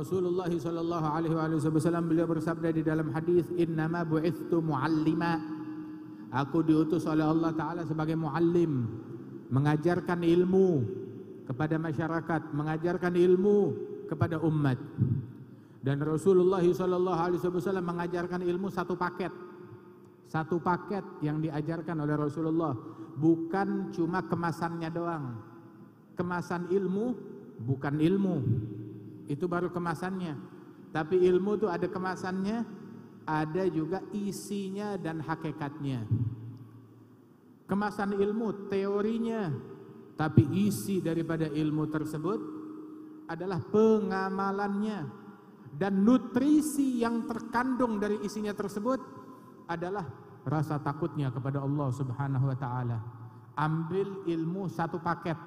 Rasulullah sallallahu alaihi wasallam beliau bersabda di dalam hadis innama bu'itstu muallima aku diutus oleh Allah taala sebagai muallim mengajarkan ilmu kepada masyarakat mengajarkan ilmu kepada umat dan Rasulullah sallallahu alaihi wasallam mengajarkan ilmu satu paket satu paket yang diajarkan oleh Rasulullah bukan cuma kemasannya doang kemasan ilmu bukan ilmu itu baru kemasannya. Tapi ilmu itu ada kemasannya, ada juga isinya dan hakikatnya. Kemasan ilmu, teorinya, tapi isi daripada ilmu tersebut adalah pengamalannya dan nutrisi yang terkandung dari isinya tersebut adalah rasa takutnya kepada Allah Subhanahu wa taala. Ambil ilmu satu paket.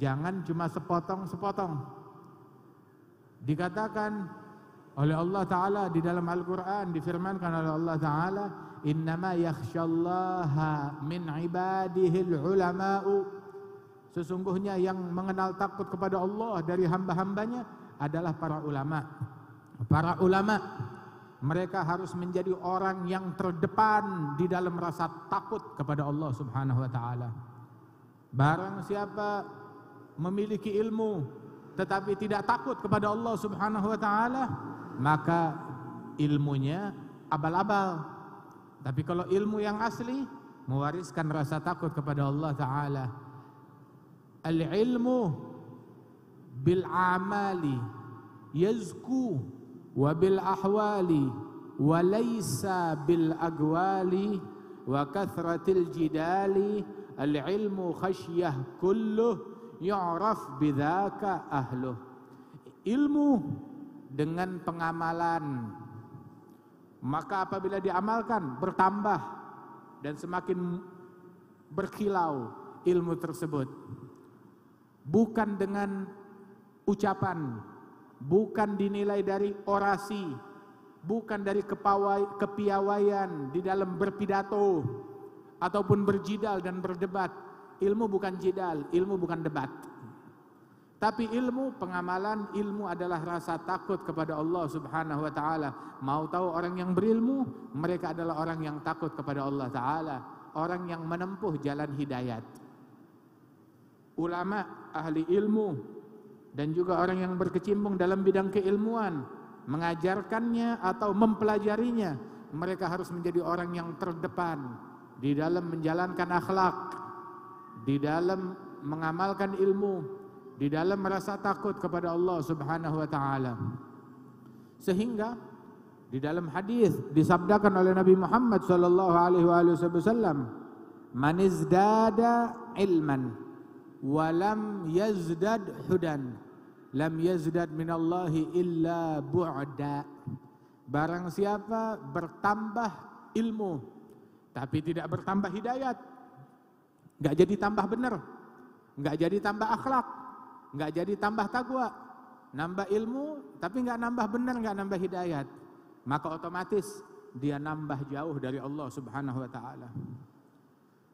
Jangan cuma sepotong-sepotong. Dikatakan oleh Allah Ta'ala di dalam Al-Quran difirmankan oleh Allah Ta'ala innama yakhshallaha min ibadihil ulama'u sesungguhnya yang mengenal takut kepada Allah dari hamba-hambanya adalah para ulama para ulama mereka harus menjadi orang yang terdepan di dalam rasa takut kepada Allah Subhanahu wa taala barang siapa memiliki ilmu tetapi tidak takut kepada Allah Subhanahu wa taala, maka ilmunya abal-abal. Tapi kalau ilmu yang asli mewariskan rasa takut kepada Allah taala. Al-ilmu bil amali yazku wa bil ahwali wa laysa bil agwali wa kathratil jidali al-ilmu khasyah kulluh yu'raf bidzaka ahlu Ilmu dengan pengamalan. Maka apabila diamalkan bertambah dan semakin berkilau ilmu tersebut. Bukan dengan ucapan, bukan dinilai dari orasi, bukan dari kepawai, kepiawaian di dalam berpidato ataupun berjidal dan berdebat ilmu bukan jidal, ilmu bukan debat. Tapi ilmu pengamalan, ilmu adalah rasa takut kepada Allah Subhanahu wa taala. Mau tahu orang yang berilmu, mereka adalah orang yang takut kepada Allah taala, orang yang menempuh jalan hidayat. Ulama, ahli ilmu dan juga orang yang berkecimpung dalam bidang keilmuan, mengajarkannya atau mempelajarinya, mereka harus menjadi orang yang terdepan di dalam menjalankan akhlak di dalam mengamalkan ilmu, di dalam merasa takut kepada Allah Subhanahu wa taala. Sehingga di dalam hadis disabdakan oleh Nabi Muhammad sallallahu alaihi wasallam, "Man izdada ilman wa lam yazdad hudan, lam yazdad min Allah illa bu'da." Barang siapa bertambah ilmu tapi tidak bertambah hidayat, Nggak jadi tambah benar. Nggak jadi tambah akhlak. Nggak jadi tambah takwa. Nambah ilmu, tapi nggak nambah benar, nggak nambah hidayat. Maka otomatis dia nambah jauh dari Allah subhanahu wa ta'ala.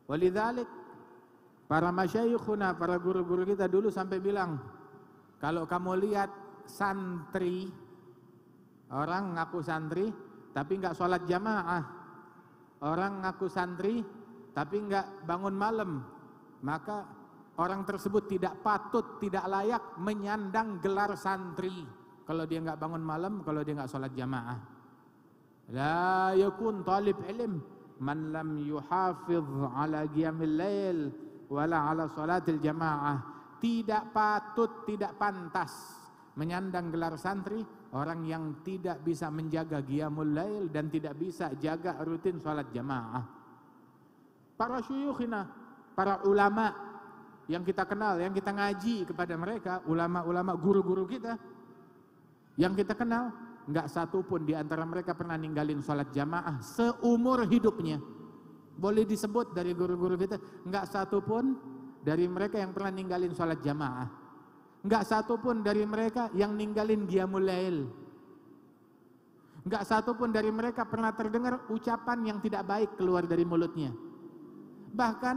Walidalik para masyayikhuna, para guru-guru kita dulu sampai bilang, kalau kamu lihat santri, orang ngaku santri, tapi nggak sholat jamaah. Orang ngaku santri, tapi enggak bangun malam, maka orang tersebut tidak patut, tidak layak menyandang gelar santri. Kalau dia enggak bangun malam, kalau dia enggak sholat jamaah. La yakun talib ilm man lam yuhafiz ala qiyamil lail wala ala sholatil jamaah. Tidak patut, tidak pantas menyandang gelar santri orang yang tidak bisa menjaga qiyamul lail dan tidak bisa jaga rutin sholat jamaah para syuyukhina, para ulama yang kita kenal, yang kita ngaji kepada mereka, ulama-ulama guru-guru kita yang kita kenal, nggak satu pun di antara mereka pernah ninggalin sholat jamaah seumur hidupnya. Boleh disebut dari guru-guru kita, nggak satu pun dari mereka yang pernah ninggalin sholat jamaah. Nggak satu pun dari mereka yang ninggalin qiyamul lail. Nggak satu pun dari mereka pernah terdengar ucapan yang tidak baik keluar dari mulutnya. Bahkan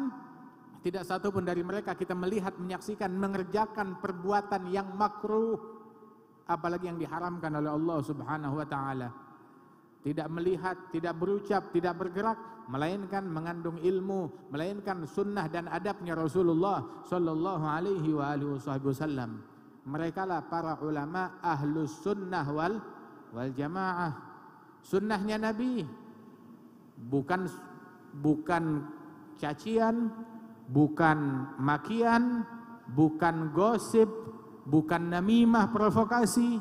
tidak satu pun dari mereka kita melihat, menyaksikan, mengerjakan perbuatan yang makruh, apalagi yang diharamkan oleh Allah Subhanahu wa taala. Tidak melihat, tidak berucap, tidak bergerak, melainkan mengandung ilmu, melainkan sunnah dan adabnya Rasulullah Shallallahu Alaihi Wasallam. Mereka lah para ulama ahlus sunnah wal wal jamaah. Sunnahnya Nabi bukan bukan cacian, bukan makian, bukan gosip, bukan namimah provokasi,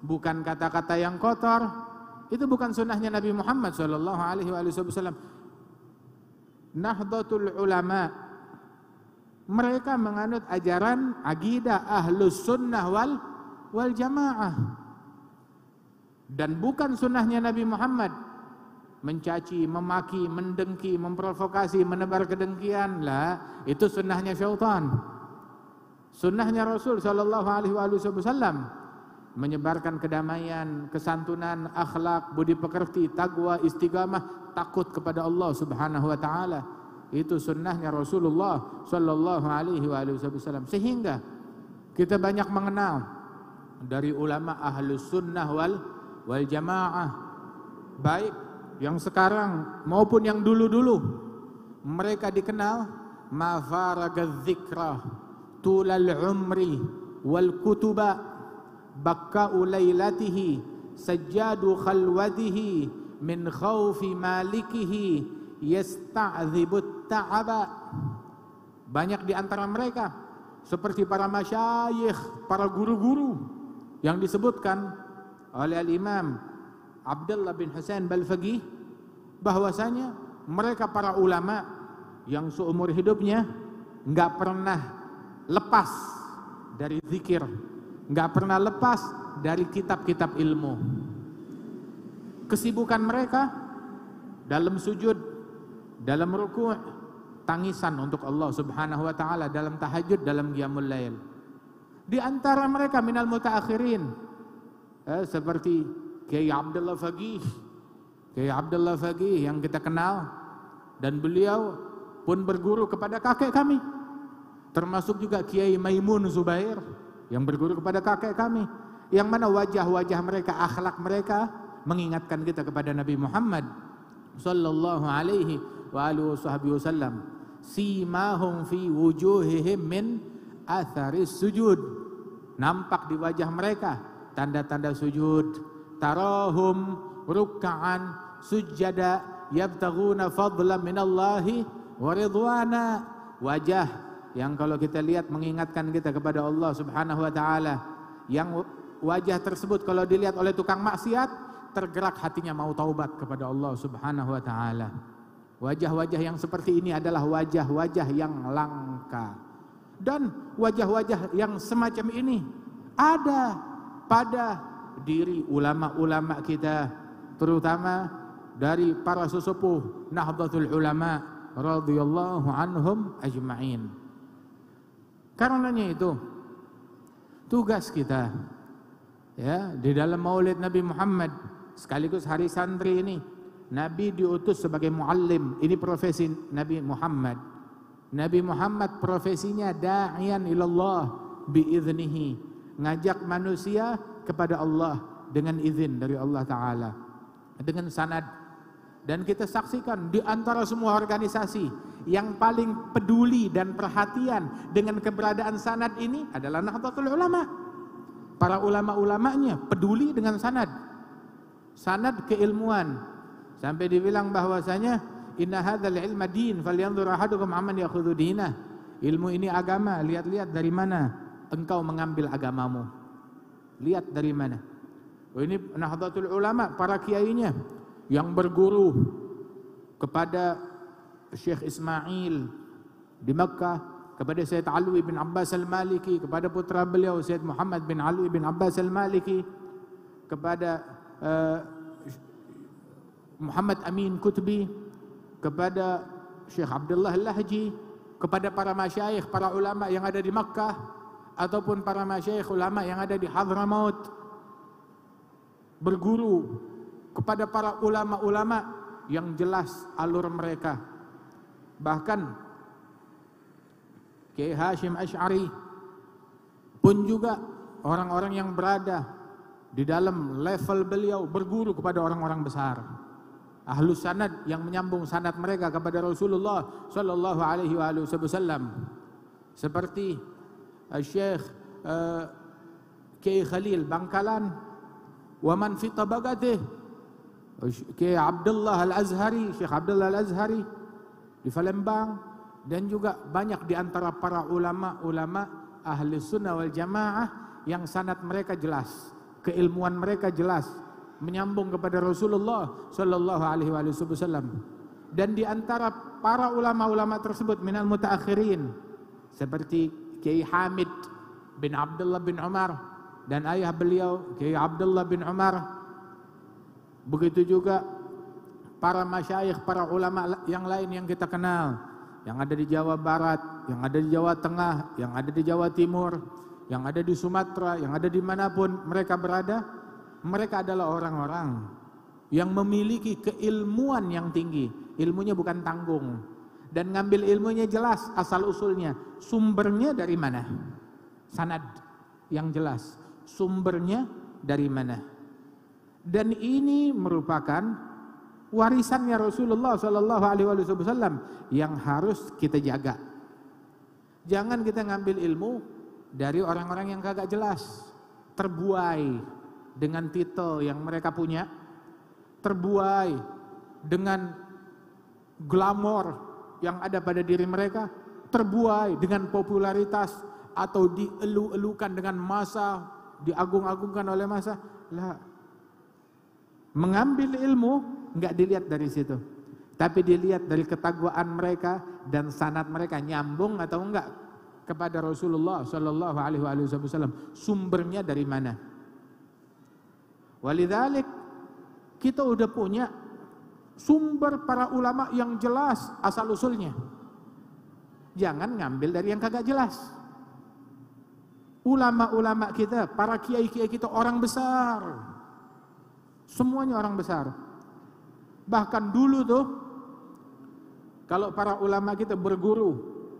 bukan kata-kata yang kotor. Itu bukan sunnahnya Nabi Muhammad sallallahu alaihi wasallam. Nahdlatul ulama mereka menganut ajaran aqidah ahlus sunnah wal wal jamaah dan bukan sunnahnya Nabi Muhammad mencaci, memaki, mendengki, memprovokasi, menebar kedengkian lah itu sunnahnya syaitan. Sunnahnya Rasul Shallallahu Alaihi Wasallam menyebarkan kedamaian, kesantunan, akhlak, budi pekerti, tagwa, istiqamah, takut kepada Allah Subhanahu Wa Taala. Itu sunnahnya Rasulullah Shallallahu Alaihi Wasallam. Sehingga kita banyak mengenal dari ulama ahlu sunnah wal wal jamaah baik yang sekarang maupun yang dulu-dulu mereka dikenal mafaragaz dzikra tulal umri wal kutuba bakka ulailatihi sajjadu khalwatihi min khawfi malikihi yasta'dhibu ta'aba banyak di antara mereka seperti para masyayikh para guru-guru yang disebutkan oleh al-imam Abdullah bin Hasan Balfagi bahwasanya mereka para ulama yang seumur hidupnya nggak pernah lepas dari zikir, nggak pernah lepas dari kitab-kitab ilmu. Kesibukan mereka dalam sujud, dalam ruku, tangisan untuk Allah Subhanahu wa taala dalam tahajud, dalam qiyamul lail. Di antara mereka minal mutaakhirin eh, seperti Kiai Abdullah Fagih. Kiai Abdullah Fagih yang kita kenal dan beliau pun berguru kepada kakek kami. Termasuk juga Kiai Maimun Zubair yang berguru kepada kakek kami. Yang mana wajah-wajah mereka, akhlak mereka mengingatkan kita kepada Nabi Muhammad sallallahu alaihi wa alihi wasallam. Simahum fi wujuhihim min atharis sujud. Nampak di wajah mereka tanda-tanda sujud tarahum ruk'an sujada yabtaguna fadla minallahi waridwana wajah yang kalau kita lihat mengingatkan kita kepada Allah Subhanahu wa taala yang wajah tersebut kalau dilihat oleh tukang maksiat tergerak hatinya mau taubat kepada Allah Subhanahu wa taala wajah-wajah yang seperti ini adalah wajah-wajah yang langka dan wajah-wajah yang semacam ini ada pada diri ulama-ulama kita terutama dari para sesepuh Nahdlatul Ulama radhiyallahu anhum ajma'in. Karenanya itu tugas kita ya di dalam Maulid Nabi Muhammad sekaligus hari santri ini Nabi diutus sebagai muallim ini profesi Nabi Muhammad Nabi Muhammad profesinya da'ian ilallah biiznihi ngajak manusia kepada Allah dengan izin dari Allah Ta'ala dengan sanad dan kita saksikan di antara semua organisasi yang paling peduli dan perhatian dengan keberadaan sanad ini adalah Nahdlatul Ulama para ulama-ulamanya peduli dengan sanad sanad keilmuan sampai dibilang bahwasanya inna hadzal ilma din falyanzur ahadukum amman ya'khudhu dinah ilmu ini agama lihat-lihat dari mana engkau mengambil agamamu Lihat dari mana. Oh, ini Nahdlatul Ulama, para kiainya yang berguru kepada Syekh Ismail di Mekah, kepada Syed Alwi bin Abbas Al-Maliki, kepada putra beliau Syed Muhammad bin Alwi bin Abbas Al-Maliki, kepada uh, Muhammad Amin Kutbi, kepada Syekh Abdullah Al-Lahji, kepada para masyayikh, para ulama yang ada di Makkah, ataupun para masyaikh ulama yang ada di Hadramaut berguru kepada para ulama-ulama yang jelas alur mereka bahkan K. Hashim Ash'ari pun juga orang-orang yang berada di dalam level beliau berguru kepada orang-orang besar ahlus sanad yang menyambung sanad mereka kepada Rasulullah sallallahu alaihi wasallam seperti Syekh uh, K Khalil Bangkalan wa man fi tabaqatih Kiai Abdullah Al-Azhari Syekh Abdullah Al-Azhari di Palembang dan juga banyak di antara para ulama-ulama ahli sunnah wal jamaah yang sanat mereka jelas keilmuan mereka jelas menyambung kepada Rasulullah sallallahu alaihi wasallam dan di antara para ulama-ulama tersebut minal mutaakhirin seperti Kiai Hamid bin Abdullah bin Umar dan ayah beliau Kiai Abdullah bin Umar. Begitu juga para masyayikh, para ulama yang lain yang kita kenal, yang ada di Jawa Barat, yang ada di Jawa Tengah, yang ada di Jawa Timur, yang ada di Sumatera, yang ada di manapun mereka berada, mereka adalah orang-orang yang memiliki keilmuan yang tinggi. Ilmunya bukan tanggung, dan ngambil ilmunya jelas asal usulnya sumbernya dari mana sanad yang jelas sumbernya dari mana dan ini merupakan warisannya Rasulullah Shallallahu Alaihi Wasallam yang harus kita jaga jangan kita ngambil ilmu dari orang-orang yang kagak jelas terbuai dengan titel yang mereka punya terbuai dengan glamor yang ada pada diri mereka terbuai dengan popularitas atau dielu-elukan dengan masa, diagung-agungkan oleh masa. Lah, mengambil ilmu nggak dilihat dari situ. Tapi dilihat dari ketakwaan mereka dan sanat mereka nyambung atau enggak kepada Rasulullah Shallallahu Alaihi Wasallam. Sumbernya dari mana? Walidalik kita udah punya sumber para ulama yang jelas asal usulnya. Jangan ngambil dari yang kagak jelas. Ulama-ulama kita, para kiai-kiai kita orang besar. Semuanya orang besar. Bahkan dulu tuh kalau para ulama kita berguru,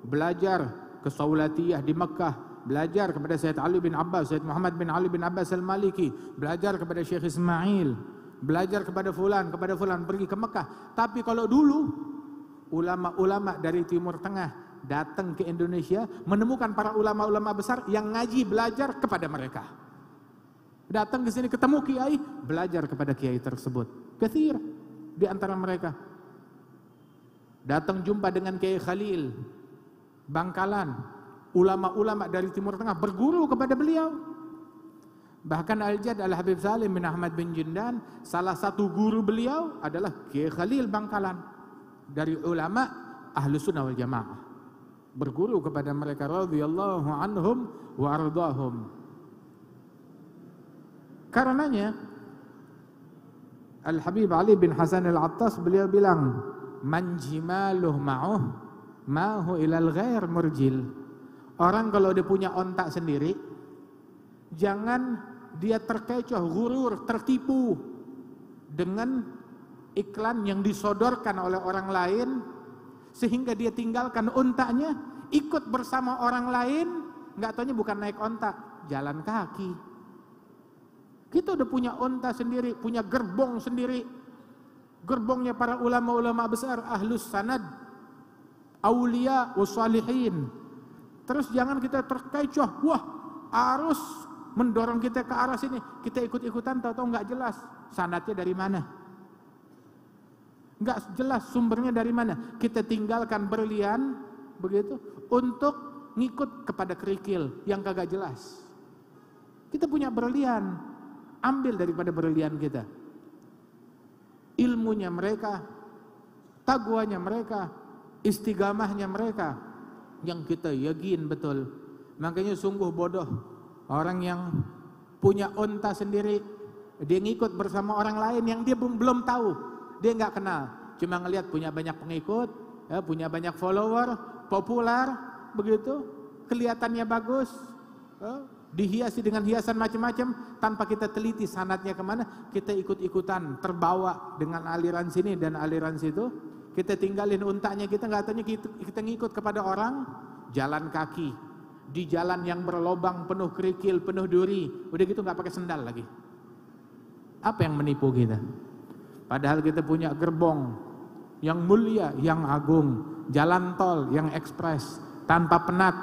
belajar ke Saulatiyah di Mekah, belajar kepada Sayyid Ali bin Abbas, Sayyid Muhammad bin Ali bin Abbas Al-Maliki, belajar kepada Syekh Ismail, belajar kepada fulan, kepada fulan pergi ke Mekah. Tapi kalau dulu ulama-ulama dari Timur Tengah datang ke Indonesia, menemukan para ulama-ulama besar yang ngaji belajar kepada mereka. Datang ke sini ketemu kiai, belajar kepada kiai tersebut. Kathir di antara mereka. Datang jumpa dengan Kiai Khalil, Bangkalan, ulama-ulama dari Timur Tengah berguru kepada beliau. Bahkan Al-Jad Al-Habib Salim bin Ahmad bin Jindan, salah satu guru beliau adalah Kiai Khalil Bangkalan. Dari ulama Ahlu Sunnah wal Jamaah. Berguru kepada mereka radhiyallahu anhum wa ardahum. Karenanya Al-Habib Ali bin Hasan Al-Attas beliau bilang, manjimaluh jimaluh ma'uh mahu ilal ghair murjil." Orang kalau dia punya ontak sendiri, jangan dia terkecoh, gurur, tertipu dengan iklan yang disodorkan oleh orang lain sehingga dia tinggalkan ontanya ikut bersama orang lain nggak tanya bukan naik onta jalan kaki kita udah punya onta sendiri punya gerbong sendiri gerbongnya para ulama-ulama besar ahlus sanad aulia wasalihin terus jangan kita terkecoh wah arus mendorong kita ke arah sini, kita ikut-ikutan tahu-tahu nggak jelas sanatnya dari mana. Nggak jelas sumbernya dari mana. Kita tinggalkan berlian begitu untuk ngikut kepada kerikil yang kagak jelas. Kita punya berlian, ambil daripada berlian kita. Ilmunya mereka, taguanya mereka, istigamahnya mereka yang kita yakin betul. Makanya sungguh bodoh Orang yang punya unta sendiri, dia ngikut bersama orang lain yang dia belum, tahu, dia nggak kenal. Cuma ngelihat punya banyak pengikut, ya, punya banyak follower, populer, begitu, kelihatannya bagus, ya, dihiasi dengan hiasan macam-macam, tanpa kita teliti sanatnya kemana, kita ikut-ikutan, terbawa dengan aliran sini dan aliran situ, kita tinggalin untanya, kita nggak tanya kita, kita ngikut kepada orang, jalan kaki, di jalan yang berlobang penuh kerikil, penuh duri. Udah gitu nggak pakai sendal lagi. Apa yang menipu kita? Padahal kita punya gerbong yang mulia, yang agung, jalan tol yang ekspres, tanpa penat,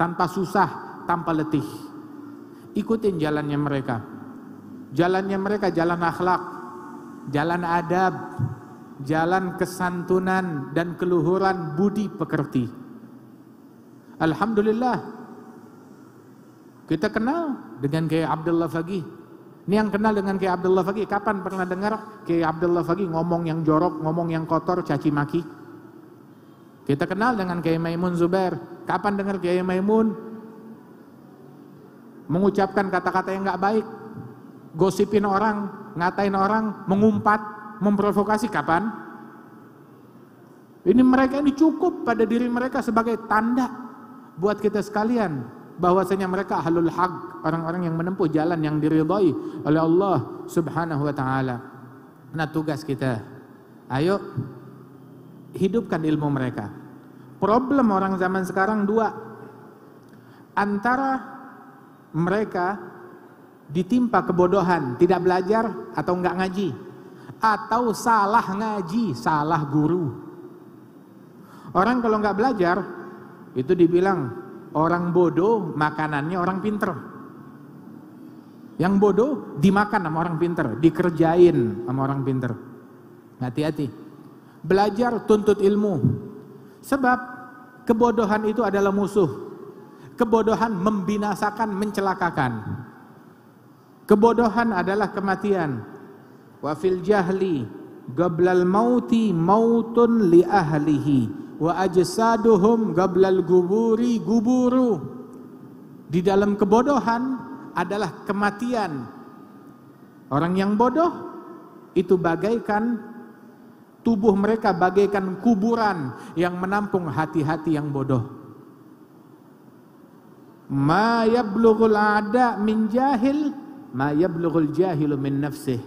tanpa susah, tanpa letih. Ikutin jalannya mereka. Jalannya mereka jalan akhlak, jalan adab, jalan kesantunan dan keluhuran budi pekerti. Alhamdulillah kita kenal dengan Kiai Abdullah Fagih. Ini yang kenal dengan Kiai Abdullah Fagih. Kapan pernah dengar Kiai Abdullah Fagih ngomong yang jorok, ngomong yang kotor, caci maki? Kita kenal dengan Kiai Maimun Zubair. Kapan dengar Kiai Maimun mengucapkan kata-kata yang nggak baik, gosipin orang, ngatain orang, mengumpat, memprovokasi kapan? Ini mereka ini cukup pada diri mereka sebagai tanda buat kita sekalian bahwasanya mereka ahlul haq, orang-orang yang menempuh jalan yang diridhai oleh Allah Subhanahu wa taala. Nah, tugas kita ayo hidupkan ilmu mereka. Problem orang zaman sekarang dua. Antara mereka ditimpa kebodohan, tidak belajar atau enggak ngaji atau salah ngaji, salah guru. Orang kalau enggak belajar itu dibilang Orang bodoh makanannya orang pinter. Yang bodoh dimakan sama orang pinter, dikerjain sama orang pinter. Hati-hati. Belajar tuntut ilmu. Sebab kebodohan itu adalah musuh. Kebodohan membinasakan, mencelakakan. Kebodohan adalah kematian. Wafil jahli gablal mauti mautun li ahlihi wa ajsaduhum gablal guburi guburu di dalam kebodohan adalah kematian orang yang bodoh itu bagaikan tubuh mereka bagaikan kuburan yang menampung hati-hati yang bodoh ma yablughul ada min jahil ma yablughul jahilu min nafsih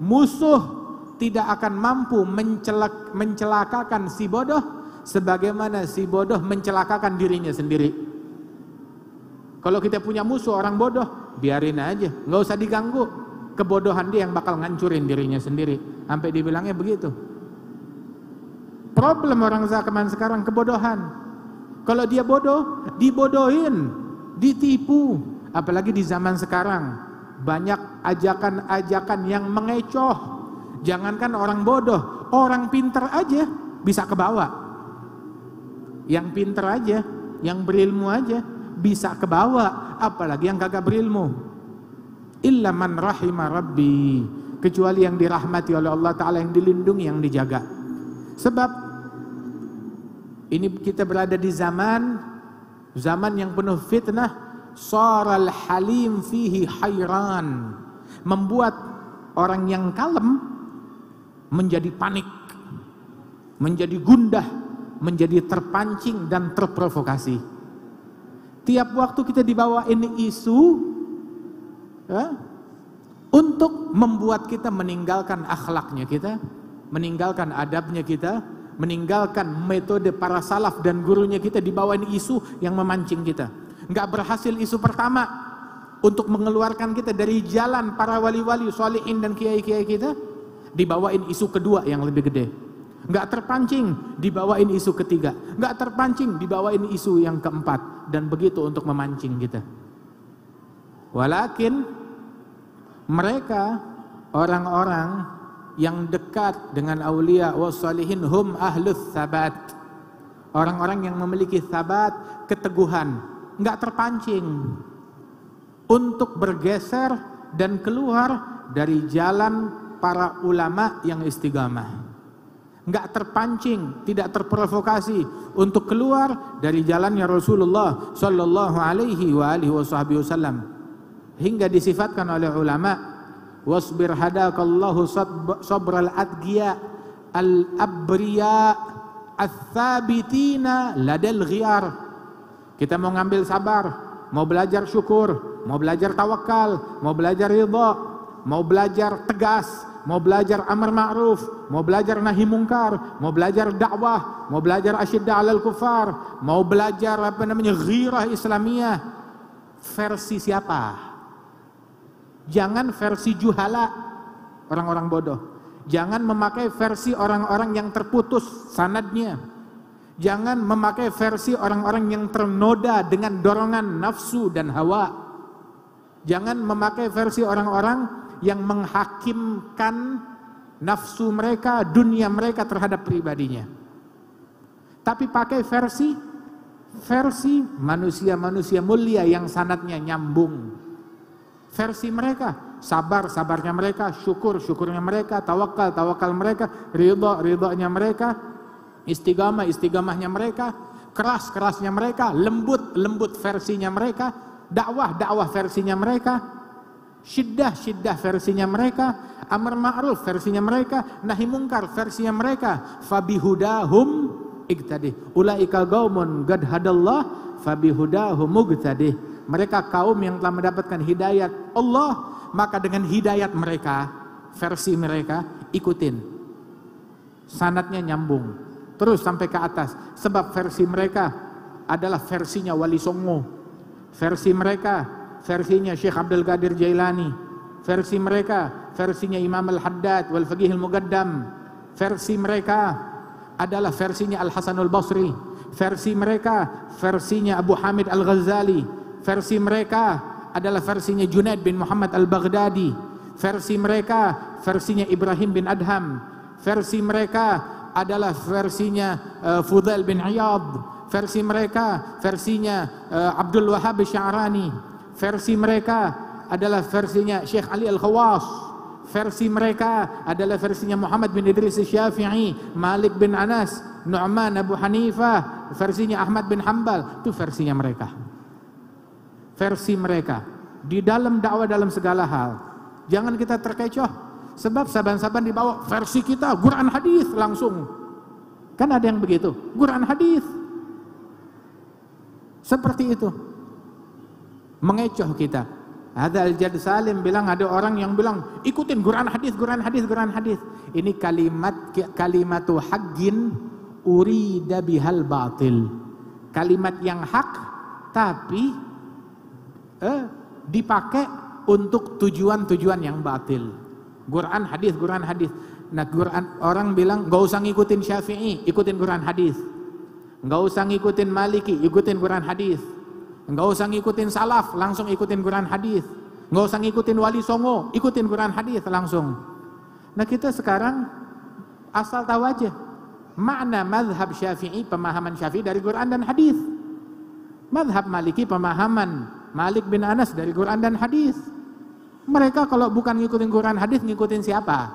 musuh tidak akan mampu mencelak, mencelakakan si bodoh sebagaimana si bodoh mencelakakan dirinya sendiri. Kalau kita punya musuh orang bodoh, biarin aja, nggak usah diganggu. Kebodohan dia yang bakal ngancurin dirinya sendiri. Sampai dibilangnya begitu. Problem orang zaman sekarang kebodohan. Kalau dia bodoh, dibodohin, ditipu. Apalagi di zaman sekarang, banyak ajakan-ajakan yang mengecoh Jangankan orang bodoh, orang pinter aja bisa kebawa. Yang pinter aja, yang berilmu aja bisa kebawa, apalagi yang kagak berilmu. Illa man rahimah rabbi, kecuali yang dirahmati oleh Allah taala yang dilindungi, yang dijaga. Sebab ini kita berada di zaman zaman yang penuh fitnah, Soral halim fihi hayran membuat orang yang kalem menjadi panik, menjadi gundah, menjadi terpancing dan terprovokasi. Tiap waktu kita dibawa ini isu ya, untuk membuat kita meninggalkan akhlaknya kita, meninggalkan adabnya kita, meninggalkan metode para salaf dan gurunya kita dibawa ini isu yang memancing kita. Nggak berhasil isu pertama untuk mengeluarkan kita dari jalan para wali-wali, sholihin dan kiai-kiai kita, dibawain isu kedua yang lebih gede. Nggak terpancing, dibawain isu ketiga. Nggak terpancing, dibawain isu yang keempat. Dan begitu untuk memancing kita. Walakin mereka orang-orang yang dekat dengan aulia salihin hum ahlus sabat. Orang-orang yang memiliki sabat, keteguhan, nggak terpancing untuk bergeser dan keluar dari jalan para ulama yang istiqamah. Enggak terpancing, tidak terprovokasi untuk keluar dari jalannya Rasulullah sallallahu alaihi wasallam. Hingga disifatkan oleh ulama wasbir hadakallahu sabral adgiya al abriya athabitina ladal ghiar. Kita mau ngambil sabar, mau belajar syukur, mau belajar tawakal, mau belajar ridha, mau belajar tegas, mau belajar amar ma'ruf, mau belajar nahi mungkar, mau belajar dakwah, mau belajar asyidda alal kufar, mau belajar apa namanya ghirah islamiyah. Versi siapa? Jangan versi juhala orang-orang bodoh. Jangan memakai versi orang-orang yang terputus sanadnya. Jangan memakai versi orang-orang yang ternoda dengan dorongan nafsu dan hawa. Jangan memakai versi orang-orang yang menghakimkan nafsu mereka, dunia mereka terhadap pribadinya. Tapi pakai versi versi manusia-manusia mulia yang sanatnya nyambung. Versi mereka, sabar sabarnya mereka, syukur syukurnya mereka, tawakal tawakal mereka, ridho ridhonya mereka, istiqamah istiqamahnya mereka, keras kerasnya mereka, lembut lembut versinya mereka, dakwah dakwah versinya mereka, Syiddah-syiddah versinya mereka, amar ma'ruf versinya mereka, nahi mungkar versinya mereka. Fabihudahum tadi, Ulaika gaumun gad hadallah fabihudahum mugtadih. Mereka kaum yang telah mendapatkan hidayat Allah, maka dengan hidayat mereka, versi mereka, ikutin. Sanatnya nyambung. Terus sampai ke atas. Sebab versi mereka adalah versinya Wali Songo. Versi mereka versinya Syekh Abdul Qadir Jailani, versi mereka, versinya Imam Al-Haddad wal Faqih al versi mereka adalah versinya Al-Hasanul Basri, versi mereka versinya Abu Hamid Al-Ghazali, versi mereka adalah versinya Junaid bin Muhammad Al-Baghdadi, versi mereka versinya Ibrahim bin Adham, versi mereka adalah versinya uh, Fudail bin Iyad, versi mereka versinya uh, Abdul Wahab Syarani Versi mereka adalah versinya Syekh Ali Al-Khawas. Versi mereka adalah versinya Muhammad bin Idris Syafi'i, Malik bin Anas, Nu'man Abu Hanifah, versinya Ahmad bin Hambal. Itu versinya mereka. Versi mereka. Di dalam dakwah dalam segala hal. Jangan kita terkecoh. Sebab saban-saban dibawa versi kita, Quran hadis langsung. Kan ada yang begitu, Quran hadis. Seperti itu. Mengecoh kita. Ada Jad Salim bilang ada orang yang bilang ikutin Quran hadis Quran hadis Quran hadis. Ini kalimat kalimat kalimatu uri urida bihal batil. Kalimat yang hak tapi eh, dipakai untuk tujuan-tujuan yang batil. Quran hadis Quran hadis. Nah Quran orang bilang nggak usah ngikutin Syafi'i, ikutin Quran hadis. Nggak usah ngikutin Maliki, ikutin Quran hadis. Enggak usah ngikutin salaf, langsung ikutin Quran hadis. nggak usah ngikutin wali songo, ikutin Quran hadis langsung. Nah kita sekarang asal tahu aja makna madhab syafi'i pemahaman syafi'i dari Quran dan hadis. Madhab maliki pemahaman Malik bin Anas dari Quran dan hadis. Mereka kalau bukan ngikutin Quran hadis ngikutin siapa?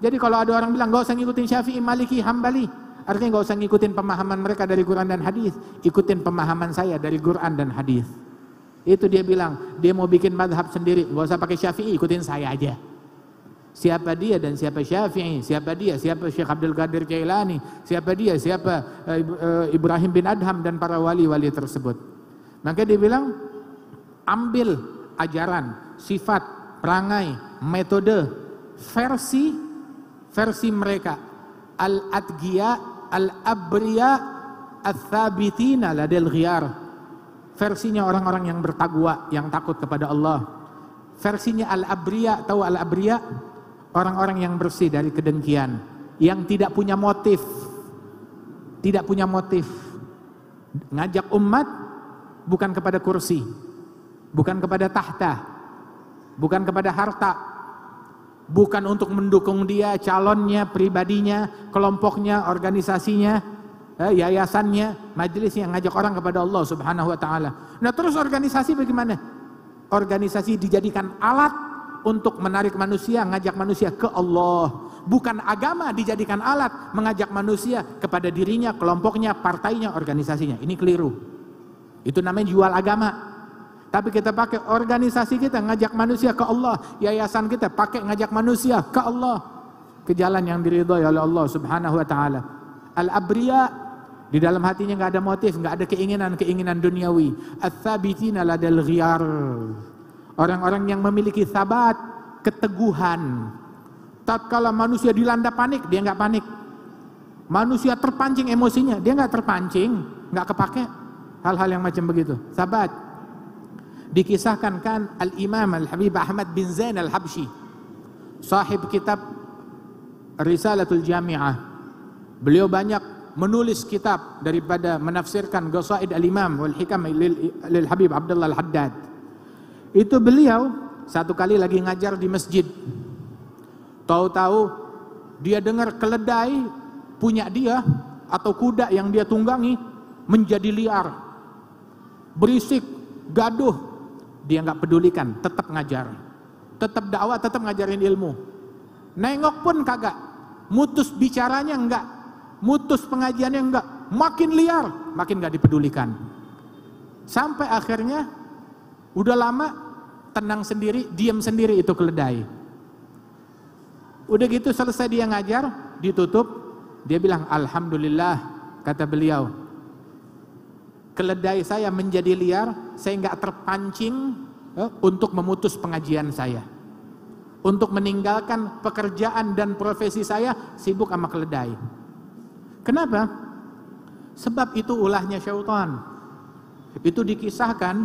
Jadi kalau ada orang bilang gak usah ngikutin Syafi'i, Maliki, Hambali, Artinya nggak usah ngikutin pemahaman mereka dari Quran dan hadis, ikutin pemahaman saya dari Quran dan hadis. Itu dia bilang, dia mau bikin madhab sendiri, nggak usah pakai Syafi'i, ikutin saya aja. Siapa dia dan siapa Syafi'i, siapa dia, siapa Syekh Abdul Qadir Jailani, siapa dia, siapa eh, eh, Ibrahim bin Adham dan para wali-wali tersebut. Maka dia bilang, ambil ajaran, sifat, perangai, metode, versi versi mereka al-adgiya al-abriya al-thabitina ladil Versinya orang-orang yang bertakwa, yang takut kepada Allah. Versinya al-abriya, tahu al-abriya? Orang-orang yang bersih dari kedengkian, yang tidak punya motif. Tidak punya motif. Ngajak umat bukan kepada kursi, bukan kepada tahta, bukan kepada harta, bukan untuk mendukung dia, calonnya, pribadinya, kelompoknya, organisasinya, eh, yayasannya, yang ngajak orang kepada Allah Subhanahu wa taala. Nah, terus organisasi bagaimana? Organisasi dijadikan alat untuk menarik manusia, ngajak manusia ke Allah. Bukan agama dijadikan alat mengajak manusia kepada dirinya, kelompoknya, partainya, organisasinya. Ini keliru. Itu namanya jual agama. Tapi kita pakai organisasi kita ngajak manusia ke Allah, yayasan kita pakai ngajak manusia ke Allah ke jalan yang diridhoi oleh Allah Subhanahu wa taala. Al-abriya di dalam hatinya nggak ada motif, nggak ada keinginan-keinginan duniawi. Ats-sabitina ladal ghiyar. Orang-orang yang memiliki sabat, keteguhan. Tatkala manusia dilanda panik, dia nggak panik. Manusia terpancing emosinya, dia nggak terpancing, nggak kepake. Hal-hal yang macam begitu. Sabat, dikisahkan kan Al-Imam Al-Habib Ahmad bin Zain al Habshi, sahib kitab Risalatul Jami'ah beliau banyak menulis kitab daripada menafsirkan Qasaid Al-Imam wal Hikam lil Habib Abdullah Al-Haddad itu beliau satu kali lagi ngajar di masjid tahu-tahu dia dengar keledai punya dia atau kuda yang dia tunggangi menjadi liar berisik gaduh dia nggak pedulikan, tetap ngajar. Tetap dakwah, tetap ngajarin ilmu. Nengok pun kagak. Mutus bicaranya enggak. Mutus pengajiannya enggak. Makin liar, makin nggak dipedulikan. Sampai akhirnya udah lama tenang sendiri, diam sendiri itu keledai. Udah gitu selesai dia ngajar, ditutup, dia bilang alhamdulillah kata beliau, keledai saya menjadi liar, saya nggak terpancing eh, untuk memutus pengajian saya. Untuk meninggalkan pekerjaan dan profesi saya sibuk sama keledai. Kenapa? Sebab itu ulahnya syaitan. Itu dikisahkan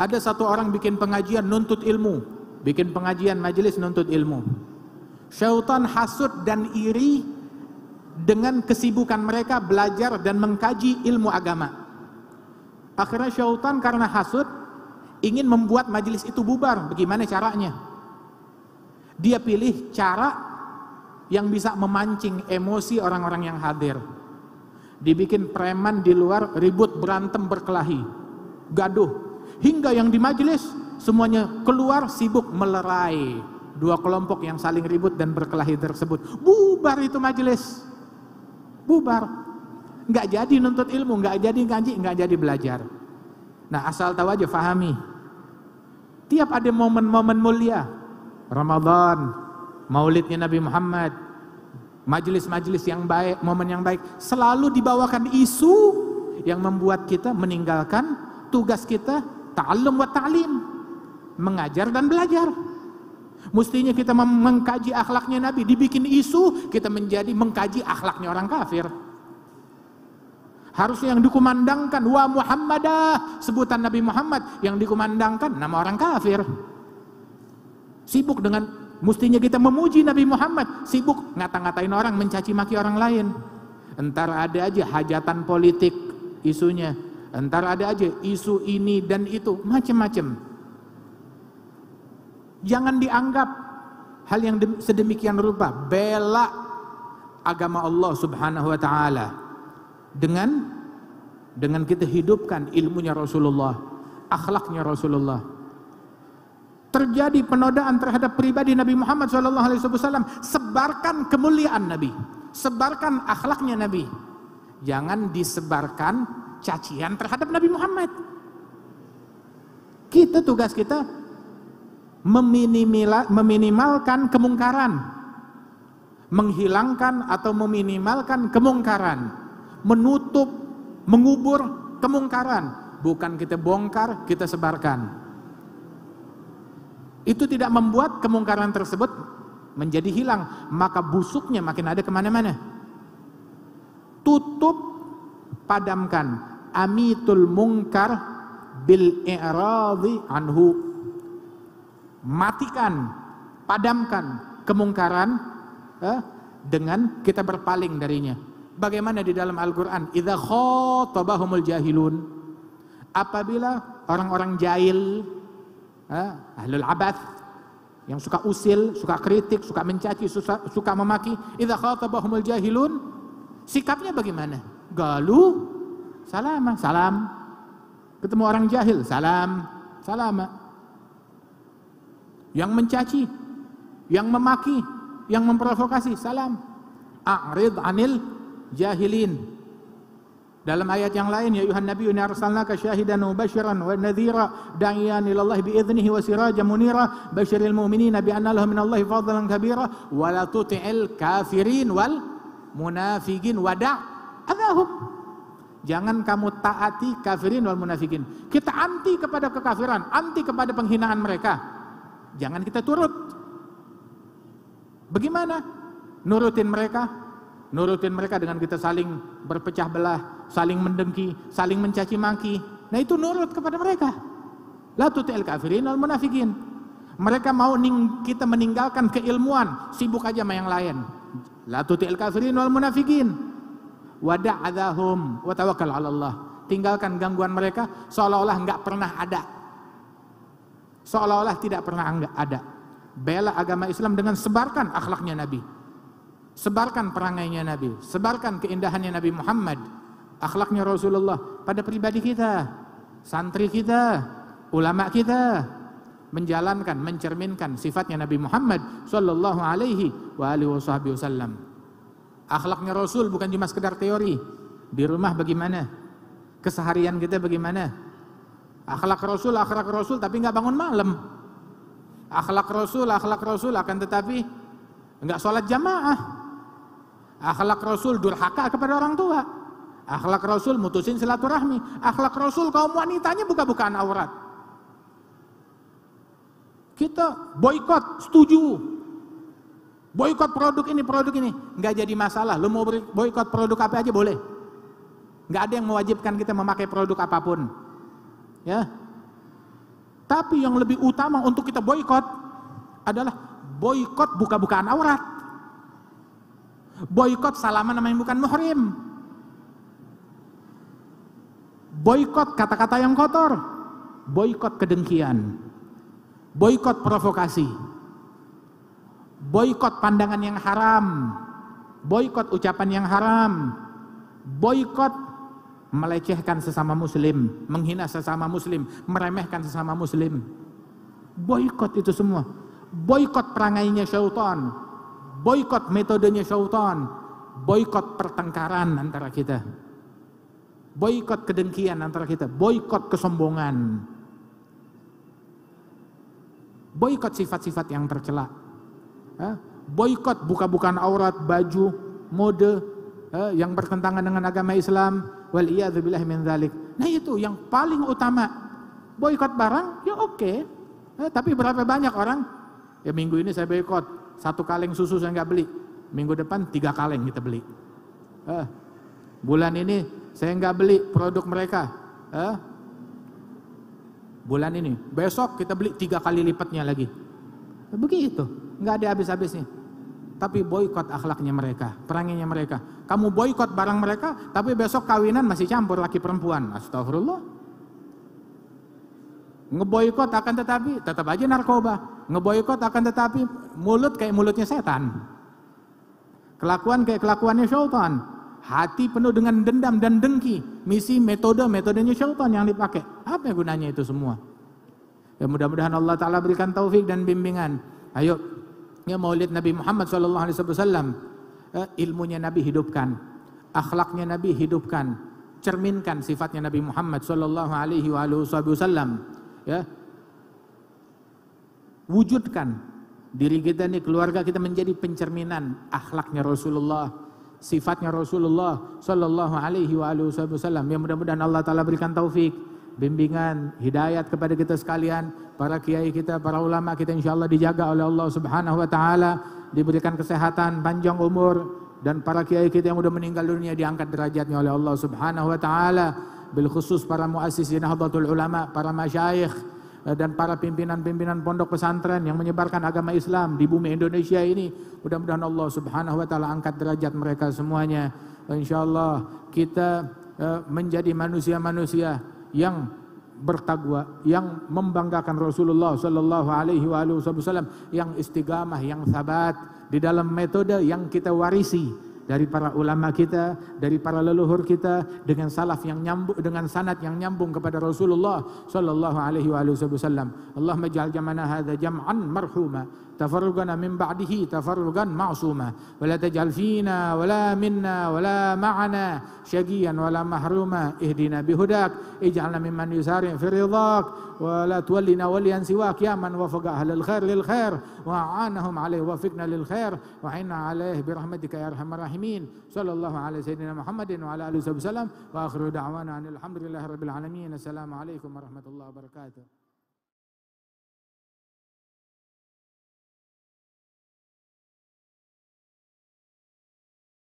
ada satu orang bikin pengajian nuntut ilmu, bikin pengajian majelis nuntut ilmu. Syaitan hasut dan iri dengan kesibukan mereka belajar dan mengkaji ilmu agama. Akhirnya syaitan karena hasut ingin membuat majelis itu bubar. Bagaimana caranya? Dia pilih cara yang bisa memancing emosi orang-orang yang hadir. Dibikin preman di luar ribut berantem berkelahi, gaduh. Hingga yang di majelis semuanya keluar sibuk melerai dua kelompok yang saling ribut dan berkelahi tersebut. Bubar itu majelis bubar. Nggak jadi nuntut ilmu, nggak jadi ngaji, nggak jadi belajar. Nah asal tahu aja, fahami. Tiap ada momen-momen mulia, Ramadan, Maulidnya Nabi Muhammad, majelis-majelis yang baik, momen yang baik, selalu dibawakan isu yang membuat kita meninggalkan tugas kita ta'allum wa ta'lim, mengajar dan belajar. Mestinya kita mengkaji akhlaknya Nabi, dibikin isu, kita menjadi mengkaji akhlaknya orang kafir. Harusnya yang dikumandangkan wa Muhammadah, sebutan Nabi Muhammad yang dikumandangkan nama orang kafir. Sibuk dengan mestinya kita memuji Nabi Muhammad, sibuk ngata-ngatain orang, mencaci maki orang lain. Entar ada aja hajatan politik isunya, entar ada aja isu ini dan itu, macam-macam. Jangan dianggap hal yang sedemikian rupa. Bela agama Allah Subhanahu wa taala dengan dengan kita hidupkan ilmunya Rasulullah, akhlaknya Rasulullah. Terjadi penodaan terhadap pribadi Nabi Muhammad SAW. Sebarkan kemuliaan Nabi. Sebarkan akhlaknya Nabi. Jangan disebarkan cacian terhadap Nabi Muhammad. Kita tugas kita meminimalkan kemungkaran menghilangkan atau meminimalkan kemungkaran menutup mengubur kemungkaran bukan kita bongkar kita sebarkan itu tidak membuat kemungkaran tersebut menjadi hilang maka busuknya makin ada kemana-mana tutup padamkan amitul mungkar bil i'radhi anhu matikan, padamkan kemungkaran eh, dengan kita berpaling darinya. Bagaimana di dalam Al-Quran? Idza khotabahumul jahilun. Apabila orang-orang jahil, eh, ahlul abad, yang suka usil, suka kritik, suka mencaci, suka, suka memaki, idza khotabahumul jahilun, sikapnya bagaimana? Galu, salam, salam. Ketemu orang jahil, salam, salam yang mencaci, yang memaki, yang memprovokasi. Salam. A'rid anil jahilin. Dalam ayat yang lain ya Yuhan Nabi inna arsalnaka syahidan dan basyiran wa nadhira da'iyan ila Allah bi idznihi wa siraja munira basyiril mu'minina bi anna lahum Allahi fadlan kabira wa la tuti'il kafirin wal munafiqin wada' adahum Jangan kamu taati kafirin wal munafikin. Kita anti kepada kekafiran, anti kepada penghinaan mereka jangan kita turut. Bagaimana? Nurutin mereka, nurutin mereka dengan kita saling berpecah belah, saling mendengki, saling mencaci maki. Nah itu nurut kepada mereka. La tuti'il kafirin al munafikin. Mereka mau ning, kita meninggalkan keilmuan, sibuk aja sama yang lain. La tuti'il kafirin al munafikin. Wada adahum, watawakal Allah. Tinggalkan gangguan mereka seolah-olah nggak pernah ada seolah-olah tidak pernah ada. Bela agama Islam dengan sebarkan akhlaknya Nabi. Sebarkan perangainya Nabi, sebarkan keindahannya Nabi Muhammad, akhlaknya Rasulullah pada pribadi kita, santri kita, ulama kita, menjalankan, mencerminkan sifatnya Nabi Muhammad sallallahu Alaihi wa alihi Wasallam. Akhlaknya Rasul bukan cuma sekedar teori. Di rumah bagaimana? Keseharian kita bagaimana? Akhlak Rasul, akhlak Rasul tapi nggak bangun malam. Akhlak Rasul, akhlak Rasul akan tetapi nggak sholat jamaah. Akhlak Rasul durhaka kepada orang tua. Akhlak Rasul mutusin silaturahmi. Akhlak Rasul kaum wanitanya buka-bukaan aurat. Kita boykot, setuju. Boykot produk ini, produk ini. Nggak jadi masalah. Lu mau boykot produk apa aja boleh. Nggak ada yang mewajibkan kita memakai produk apapun. Ya. Tapi yang lebih utama untuk kita boykot adalah boykot buka-bukaan aurat. Boykot salaman namanya bukan muhrim. Boykot kata-kata yang kotor. Boykot kedengkian. Boykot provokasi. Boykot pandangan yang haram. Boykot ucapan yang haram. Boykot melecehkan sesama muslim, menghina sesama muslim, meremehkan sesama muslim. Boykot itu semua. Boykot perangainya syaitan. Boykot metodenya syaitan. Boykot pertengkaran antara kita. Boykot kedengkian antara kita. Boykot kesombongan. Boykot sifat-sifat yang tercela. Boykot buka-bukaan aurat, baju, mode, yang bertentangan dengan agama Islam, wal billah min dzalik. Nah itu yang paling utama. Boykot barang ya oke. Okay. Eh, tapi berapa banyak orang ya minggu ini saya boykot satu kaleng susu saya nggak beli. Minggu depan tiga kaleng kita beli. Eh, bulan ini saya nggak beli produk mereka. Eh, bulan ini besok kita beli tiga kali lipatnya lagi. Begitu, nggak ada habis-habisnya tapi boykot akhlaknya mereka, peranginya mereka. Kamu boykot barang mereka, tapi besok kawinan masih campur laki perempuan. Astagfirullah. Ngeboykot akan tetapi tetap aja narkoba. Ngeboykot akan tetapi mulut kayak mulutnya setan. Kelakuan kayak kelakuannya syaitan. Hati penuh dengan dendam dan dengki. Misi metode metodenya syaitan yang dipakai. Apa gunanya itu semua? Ya mudah-mudahan Allah Ta'ala berikan taufik dan bimbingan. Ayo akhlaknya Maulid Nabi Muhammad SAW. Eh, ilmunya Nabi hidupkan, akhlaknya Nabi hidupkan, cerminkan sifatnya Nabi Muhammad Shallallahu Alaihi Wasallam. Ya, wujudkan diri kita nih keluarga kita menjadi pencerminan akhlaknya Rasulullah, sifatnya Rasulullah Shallallahu Alaihi Wasallam. Ya mudah-mudahan Allah Taala berikan taufik, bimbingan, hidayat kepada kita sekalian para kiai kita, para ulama kita insya Allah dijaga oleh Allah Subhanahu Wa Taala, diberikan kesehatan, panjang umur, dan para kiai kita yang sudah meninggal dunia diangkat derajatnya oleh Allah Subhanahu Wa Taala, bil khusus para muassis Nahdlatul Ulama, para masyayikh, eh, dan para pimpinan-pimpinan pondok pesantren yang menyebarkan agama Islam di bumi Indonesia ini. Mudah-mudahan Allah Subhanahu wa taala angkat derajat mereka semuanya. Insya Allah kita eh, menjadi manusia-manusia yang bertakwa yang membanggakan Rasulullah saw Alaihi Wasallam yang istiqamah yang sabat di dalam metode yang kita warisi dari para ulama kita, dari para leluhur kita dengan salaf yang nyambung dengan sanad yang nyambung kepada Rasulullah sallallahu alaihi wasallam. Allahumma ij'al jamana hadza jam'an marhuma تفرقنا من بعده تفرقا معصوما ولا تجعل فينا ولا منا ولا معنا شقيا ولا محروما اهدنا بهداك اجعلنا ممن يسارع في رضاك ولا تولنا وليا سواك يا من وفق اهل الخير للخير وعانهم عليه وفقنا للخير وعنا عليه برحمتك يا ارحم الراحمين صلى الله على سيدنا محمد وعلى اله وصحبه وسلم واخر دعوانا ان الحمد لله رب العالمين السلام عليكم ورحمه الله وبركاته